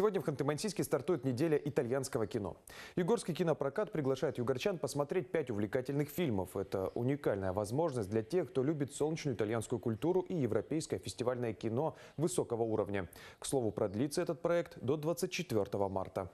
Сегодня в Ханты-Мансийске стартует неделя итальянского кино. Югорский кинопрокат приглашает югорчан посмотреть пять увлекательных фильмов. Это уникальная возможность для тех, кто любит солнечную итальянскую культуру и европейское фестивальное кино высокого уровня. К слову, продлится этот проект до 24 марта.